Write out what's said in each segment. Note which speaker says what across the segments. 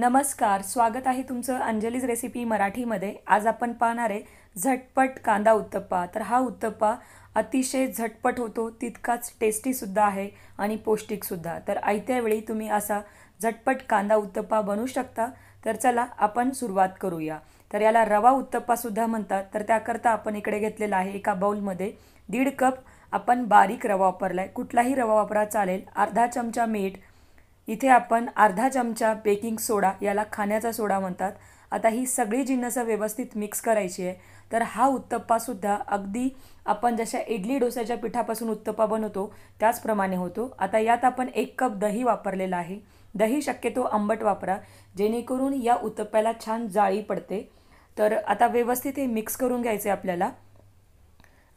Speaker 1: नमस्कार स्वागत आहे तुमचं अंजलीज रेसिपी मराठीमध्ये आज आपण पाहणार आहे झटपट कांदा उत्तप्पा तर हा उत्तप्पा अतिशय झटपट होतो तितकाच टेस्टीसुद्धा आहे आणि पौष्टिकसुद्धा तर आयत्या वेळी तुम्ही असा झटपट कांदा उत्तप्पा बनवू शकता तर चला आपण सुरुवात करूया तर याला रवा उत्तप्पासुद्धा म्हणतात तर त्याकरता आपण इकडे घेतलेला आहे एका बाऊलमध्ये दीड कप आपण बारीक रवा वापरला आहे कुठलाही रवा वापरा चालेल अर्धा चमचा मीठ इथे आपण अर्धा चमचा बेकिंग सोडा याला खाण्याचा सोडा म्हणतात आता ही सगळी जिन्नसं व्यवस्थित मिक्स करायची आहे तर हा उत्तप्पासुद्धा अगदी आपण जशा इडली डोस्याच्या पिठापासून उत्तप्पा बनवतो त्याचप्रमाणे होतो आता यात आपण एक कप दही वापरलेला आहे दही शक्यतो आंबट वापरा जेणेकरून या उत्तप्प्याला छान जाळी पडते तर आता व्यवस्थित हे मिक्स करून घ्यायचे आपल्याला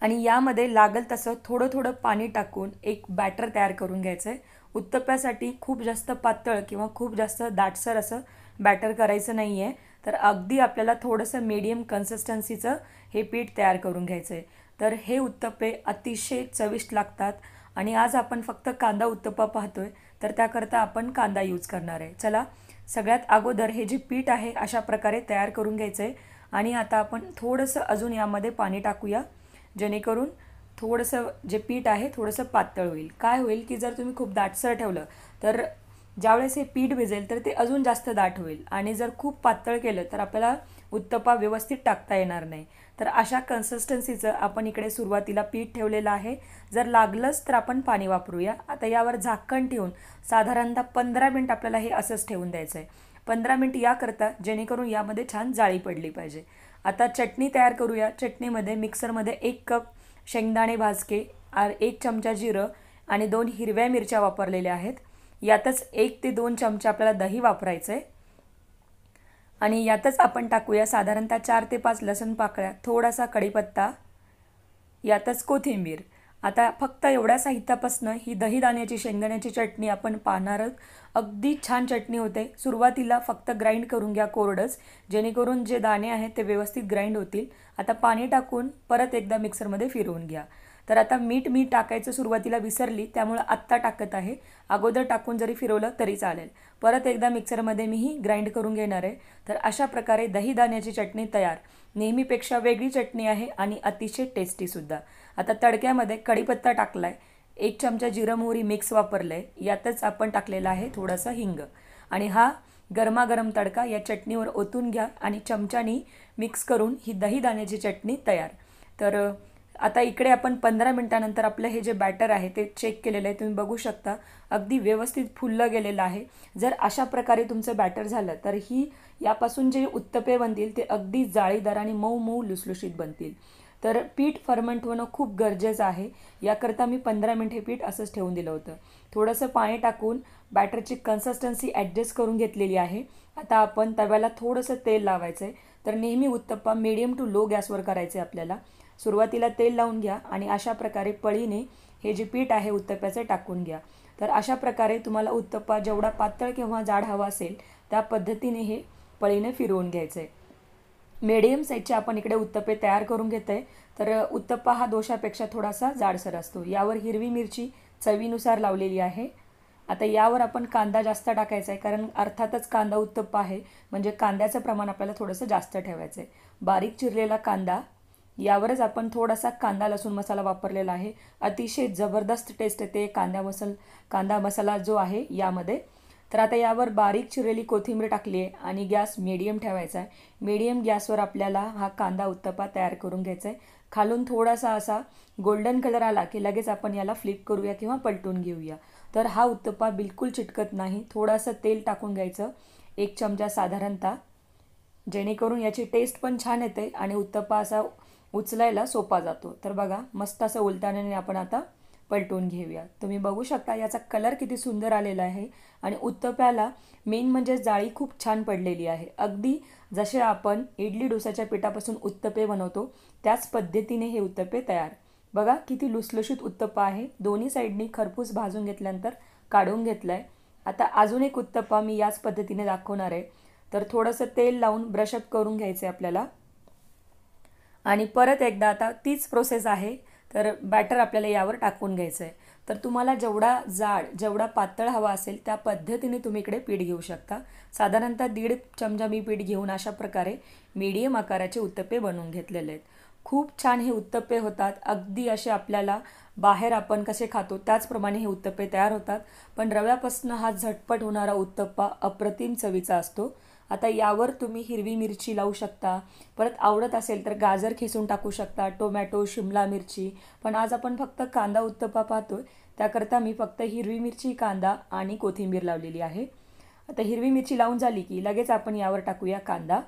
Speaker 1: आणि यामध्ये लागल तसं थोडं थोडं पाणी टाकून एक बॅटर तयार करून घ्यायचं आहे उत्तप्यासाठी खूप जास्त पातळ किंवा खूप जास्त दाटसर असं बॅटर करायचं नाही आहे तर अगदी आपल्याला थोडंसं मीडियम कन्सिस्टन्सीचं हे पीठ तयार करून घ्यायचं आहे तर हे उत्तप्पे अतिशय चविष्ट लागतात आणि आज आपण फक्त कांदा उत्तप्पा पाहतोय तर त्याकरता आपण कांदा यूज करणार आहे चला सगळ्यात अगोदर हे जे पीठ आहे अशा प्रकारे तयार करून घ्यायचं आहे आणि आता आपण थोडंसं अजून यामध्ये पाणी टाकूया जेणेकरून थोडंसं जे पीठ आहे थोडंसं पातळ होईल काय होईल की जर तुम्ही खूप दाटसर ठेवलं तर ज्यावेळेस हे पीठ भिजेल तर ते अजून जास्त दाट होईल आणि जर खूप पातळ केलं तर आपल्याला उत्तपा व्यवस्थित टाकता येणार नाही तर अशा कन्सिस्टन्सीचं आपण इकडे सुरुवातीला पीठ ठेवलेलं आहे जर लागलंच तर आपण पाणी वापरूया आता यावर झाकण ठेवून साधारणतः पंधरा मिनिट आपल्याला हे असंच ठेवून द्यायचं आहे पंधरा मिनिट याकरता जेणेकरून यामध्ये छान जाळी पडली पाहिजे आता चटणी तयार करूया चटणीमध्ये मिक्सरमध्ये एक कप शेंगदाणे भाजके आर एक चमचा जिरं आणि दोन हिरव्या मिरच्या वापरलेल्या आहेत यातच एक ते दोन चमचे आपल्याला दही वापरायचं आहे आणि यातच आपण टाकूया साधारणतः चार ते पाच लसूण पाकळ्या थोडासा कढीपत्ता यातच कोथिंबीर आता फक्त एवढ्या साहित्यापासनं ही दही दाण्याची शेंगदाण्याची चटणी आपण पाहणारच अगदी छान चटणी होते सुरुवातीला फक्त ग्राइंड करून घ्या कोरडंच जेणेकरून जे दाणे आहेत ते व्यवस्थित ग्राइंड होतील आता पाणी टाकून परत एकदा मिक्सरमध्ये फिरवून घ्या तर आता मीठ मी टाकायचं सुरुवातीला विसरली त्यामुळं आत्ता टाकत आहे अगोदर टाकून जरी फिरवलं तरी चालेल परत एकदा मिक्सरमध्ये मीही ग्राइंड करून घेणार आहे तर अशा प्रकारे दही दाण्याची चटणी तयार नेहमीपेक्षा वेगळी चटणी आहे आणि अतिशय टेस्टीसुद्धा आता तडक्यामध्ये कढीपत्ता टाकला आहे एक चमचा जिरं मोहरी मिक्स वापरलं आहे यातच आपण टाकलेला आहे थोडासा हिंग आणि हा गरमागरम तडका या चटणीवर ओतून घ्या आणि चमच्यानी मिक्स करून ही दही दाण्याची चटणी तयार तर आता इकडे आपण पंधरा मिनटानंतर आपलं हे जे बॅटर आहे ते चेक केलेलं आहे तुम्ही बघू शकता अगदी व्यवस्थित फुललं गेलेलं आहे जर अशा प्रकारे तुमचं बॅटर झालं तर ही यापासून जे उत्तपे बनतील ते अगदी जाळीदार आणि मऊ मऊ लुसलुशीत बनतील तर पीठ फर्मंट होणं खूप गरजेचं आहे याकरता मी पंधरा मिनिट हे पीठ असंच ठेवून दिलं होतं थोडंसं पाणी टाकून बॅटरची कन्सिस्टन्सी ॲडजस्ट करून घेतलेली आहे आता आपण तव्याला थोडंसं तेल लावायचं आहे तर नेहमी उत्तप्पा मिडियम टू लो गॅसवर करायचं आहे आपल्याला सुरुवातीला तेल लावून घ्या आणि अशा प्रकारे पळीने हे जे पीठ आहे उत्तप्याचे टाकून घ्या तर अशा प्रकारे तुम्हाला उत्तप्पा जेवढा पातळ किंवा जाड हवा असेल त्या पद्धतीने हे पळीने फिरवून घ्यायचं आहे मीडियम साईजचे आपण इकडे उत्तप्पे तयार करून घेत आहे तर उत्तप्पा हा दोषापेक्षा थोडासा जाडसर असतो यावर हिरवी मिरची चवीनुसार लावलेली आहे आता यावर आपण कांदा जास्त टाकायचा आहे कारण अर्थातच कांदा उत्तप्पा आहे म्हणजे कांद्याचं प्रमाण आपल्याला थोडंसं जास्त ठेवायचं आहे बारीक चिरलेला कांदा यावरच आपण थोडासा कांदा लसूण मसाला वापरलेला आहे अतिशय जबरदस्त टेस्ट येते कांदा मसल कांदा मसाला जो आहे यामध्ये तर आता यावर बारीक चिरलेली कोथिंबीर टाकली आहे आणि गॅस मीडियम ठेवायचा आहे मीडियम गॅसवर आपल्याला हा कांदा उत्तपा तयार करून घ्यायचा आहे खालून थोडासा असा गोल्डन कलर आला की लगेच आपण याला फ्लिप करूया किंवा पलटून घेऊया तर हा उत्तपा बिलकुल चिटकत नाही थोडासा तेल टाकून घ्यायचं एक चमचा साधारणतः जेणेकरून याची टेस्ट पण छान येते आणि उत्तपा असा उचलायला सोपा जातो तर बघा मस्त असं उलटाण्याने आपण आता पलटून घेऊया तुम्ही बघू शकता याचा कलर किती सुंदर आलेला आहे आणि उत्तप्याला मेन म्हणजे जाळी खूप छान पडलेली आहे अगदी जसे आपण इडली डोसाच्या पिठापासून उत्तपे बनवतो त्याच पद्धतीने हे उत्तपे तयार बघा किती लुसलुशीत उत्तप्पा आहे दोन्ही साईडनी खरपूस भाजून घेतल्यानंतर काढून घेतलं आहे आता अजून एक उत्तप्पा मी याच पद्धतीने दाखवणार आहे तर थोडंसं तेल लावून ब्रशअप करून घ्यायचं आहे आपल्याला आणि परत एकदा आता तीच प्रोसेस आहे तर बॅटर आपल्याला यावर टाकून घ्यायचं आहे तर तुम्हाला जेवढा जाड जेवढा पातळ हवा असेल त्या पद्धतीने तुम्ही इकडे पीठ घेऊ शकता साधारणतः दीड चमचा मी पीठ घेऊन अशा प्रकारे मीडियम आकाराचे उत्तप्पे बनवून घेतलेले आहेत खूप छान हे उत्तप्पे होतात अगदी असे आपल्याला बाहेर आपण कसे खातो त्याचप्रमाणे हे उत्तप्पे तयार होतात पण रव्यापासून हा झटपट होणारा उत्तप्पा अप्रतिम चवीचा असतो आता यावर तुम्ही हिरवी मिरची लावू शकता परत आवडत असेल तर गाजर खिसून टाकू शकता टोमॅटो शिमला मिरची पण आज आपण फक्त कांदा उत्तप्पा पाहतोय त्याकरता मी फक्त हिरवी मिरची कांदा आणि कोथिंबीर लावलेली आहे आता हिरवी मिरची लावून झाली की लगेच आपण यावर टाकूया कांदा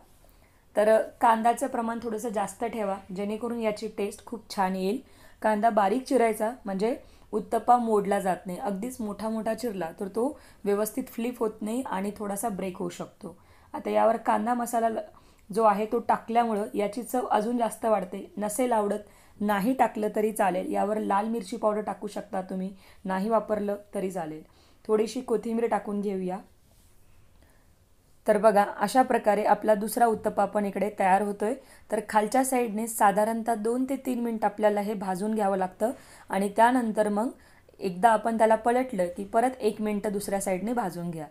Speaker 1: तर कांद्याचं प्रमाण थोडंसं जास्त ठेवा जेणेकरून याची टेस्ट खूप छान येईल कांदा बारीक चिरायचा म्हणजे उत्तप्पा मोडला जात नाही अगदीच मोठा मोठा चिरला तर तो व्यवस्थित फ्लिप होत नाही आणि थोडासा ब्रेक होऊ शकतो आता यावर कांदा मसाला जो आहे तो टाकल्यामुळं याची चव अजून जास्त वाढते नसेल आवडत नाही टाकलं तरी चालेल यावर लाल मिरची पावडर टाकू शकता तुम्ही नाही वापरलं तरी चालेल थोडीशी कोथिंबीर टाकून घेऊया तर बघा अशा प्रकारे आपला दुसरा उत्तप्पा पण इकडे तयार होतोय तर खालच्या साईडने साधारणतः दोन ते तीन मिनटं आपल्याला हे भाजून घ्यावं लागतं आणि त्यानंतर मग एकदा आपण त्याला पलटलं की परत एक मिनटं दुसऱ्या साईडने भाजून घ्या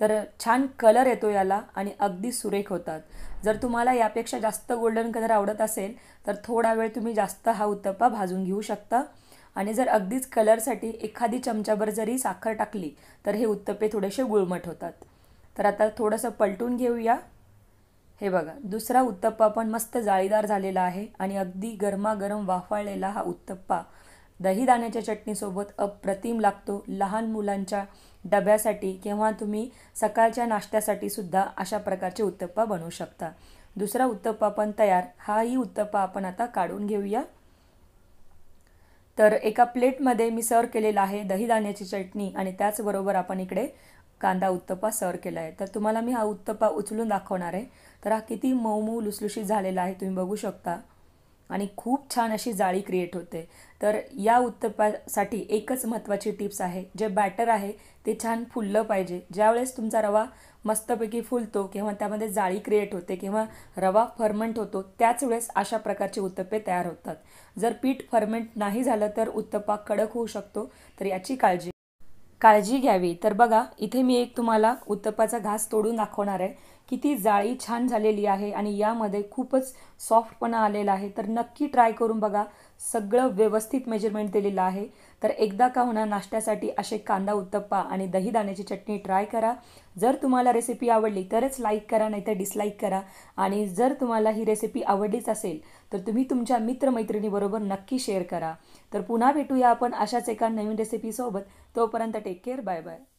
Speaker 1: तर छान कलर येतो याला आणि अगदी सुरेख होतात जर तुम्हाला यापेक्षा जास्त गोल्डन कलर आवडत असेल तर थोडा वेळ तुम्ही जास्त हा उत्तप्पा भाजून घेऊ शकता आणि जर अगदीच कलरसाठी एखादी चमचाभर जरी साखर टाकली तर हे उत्तप्पे थोडेसे गुळमट होतात तर आता थोडंसं पलटून घेऊया हे बघा दुसरा उत्तप्पा पण मस्त जाळीदार झालेला आहे आणि अगदी गरमागरम वाफाळलेला हा उत्तप्पा दही दाण्याच्या चटणीसोबत अप्रतिम लागतो लहान मुलांच्या डब्यासाठी किंवा तुम्ही सकाळच्या नाश्त्यासाठी सुद्धा अशा प्रकारचे उत्तप्पा बनवू शकता दुसरा उत्तप्पा पण तयार हाही उत्तप्पा आपण आता काढून घेऊया तर एका प्लेटमध्ये मी सर्व केलेला आहे दही दाण्याची चटणी आणि त्याचबरोबर आपण इकडे कांदा उत्तप्पा सर्व केला आहे तर तुम्हाला मी हा उत्तप्पा उचलून दाखवणार आहे तर हा किती मऊ मऊ लुसलुशीत झालेला आहे तुम्ही बघू शकता आणि खूप छान अशी जाळी क्रिएट होते तर या उत्तपासाठी एकच महत्त्वाची टिप्स आहे जे बॅटर आहे ते छान फुललं पाहिजे ज्यावेळेस तुमचा रवा मस्तपैकी फुलतो किंवा त्यामध्ये जाळी क्रिएट होते किंवा रवा फर्मेंट होतो त्याच वेळेस अशा प्रकारचे उत्तप्पे तयार होतात जर पीठ फर्मेंट नाही झालं तर उत्तप्पा कडक होऊ शकतो तर याची काळजी काळजी घ्यावी तर बघा इथे मी एक तुम्हाला उत्तपाचा घास तोडून दाखवणार आहे की ती जाळी छान झालेली आहे आणि यामध्ये खूपच सॉफ्टपणा आलेला आहे तर नक्की ट्राय करून बघा सगळं व्यवस्थित मेजरमेंट दिलेलं आहे तर एकदा का होणार नाश्त्यासाठी असे कांदा उत्तप्पा आणि दही दाण्याची चटणी ट्राय करा जर तुम्हाला रेसिपी आवडली तरच लाईक करा नाहीतर डिसलाईक करा आणि जर तुम्हाला ही रेसिपी आवडलीच असेल तर तुम्ही तुमच्या मित्रमैत्रिणीबरोबर नक्की शेअर करा तर पुन्हा भेटूया आपण अशाच एका नवीन रेसिपीसोबत तोपर्यंत टेक केअर बाय बाय